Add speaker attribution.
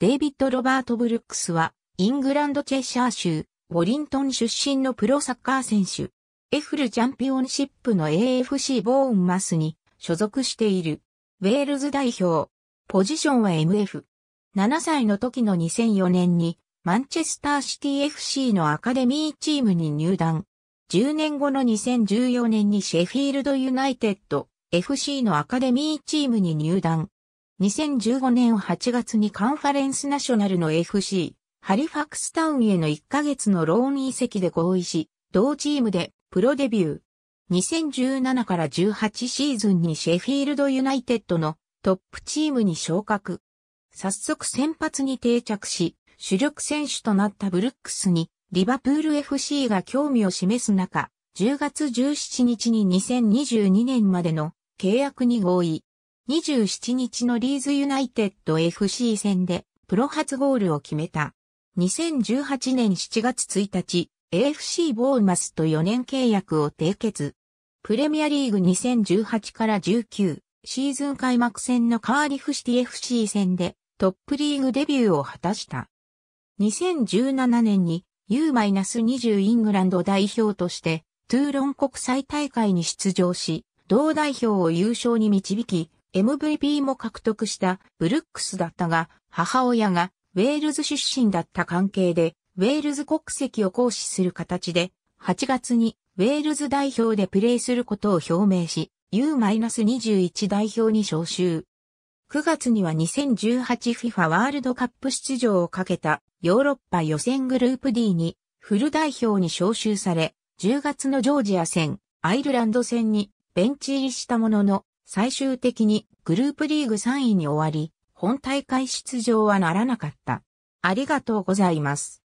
Speaker 1: デイビッド・ロバート・ブルックスは、イングランド・チェッシャー州、ボリントン出身のプロサッカー選手、エフルチャンピオンシップの AFC ボーンマスに所属している、ウェールズ代表、ポジションは MF。7歳の時の2004年に、マンチェスターシティ FC のアカデミーチームに入団。10年後の2014年にシェフィールドユナイテッド FC のアカデミーチームに入団。2015年8月にカンファレンスナショナルの FC、ハリファクスタウンへの1ヶ月のローン移籍で合意し、同チームでプロデビュー。2017から18シーズンにシェフィールドユナイテッドのトップチームに昇格。早速先発に定着し、主力選手となったブルックスにリバプール FC が興味を示す中、10月17日に2022年までの契約に合意。27日のリーズユナイテッド FC 戦でプロ初ゴールを決めた。2018年7月1日、AFC ボーマスと4年契約を締結。プレミアリーグ2018から19シーズン開幕戦のカーリフシティ FC 戦でトップリーグデビューを果たした。2017年に U-20 イングランド代表としてトゥーロン国際大会に出場し、同代表を優勝に導き、MVP も獲得したブルックスだったが、母親がウェールズ出身だった関係で、ウェールズ国籍を行使する形で、8月にウェールズ代表でプレーすることを表明し、U-21 代表に招集。9月には 2018FIFA ワールドカップ出場をかけたヨーロッパ予選グループ D にフル代表に招集され、10月のジョージア戦、アイルランド戦にベンチ入りしたものの、最終的にグループリーグ3位に終わり、本大会出場はならなかった。ありがとうございます。